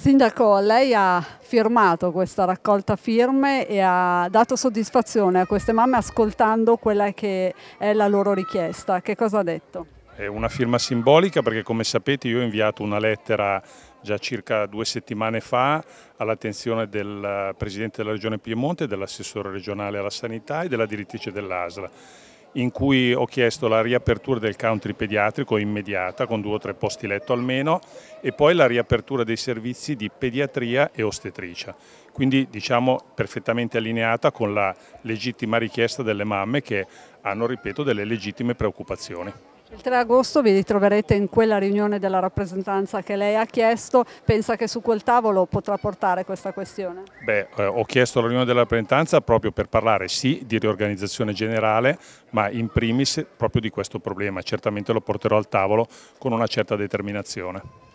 Sindaco, lei ha firmato questa raccolta firme e ha dato soddisfazione a queste mamme ascoltando quella che è la loro richiesta. Che cosa ha detto? È una firma simbolica perché come sapete io ho inviato una lettera già circa due settimane fa all'attenzione del Presidente della Regione Piemonte, dell'assessore regionale alla sanità e della direttrice dell'ASLA in cui ho chiesto la riapertura del country pediatrico immediata con due o tre posti letto almeno e poi la riapertura dei servizi di pediatria e ostetricia. Quindi diciamo perfettamente allineata con la legittima richiesta delle mamme che hanno, ripeto, delle legittime preoccupazioni. Il 3 agosto vi ritroverete in quella riunione della rappresentanza che lei ha chiesto, pensa che su quel tavolo potrà portare questa questione? Beh, eh, ho chiesto la riunione della rappresentanza proprio per parlare sì di riorganizzazione generale, ma in primis proprio di questo problema, certamente lo porterò al tavolo con una certa determinazione.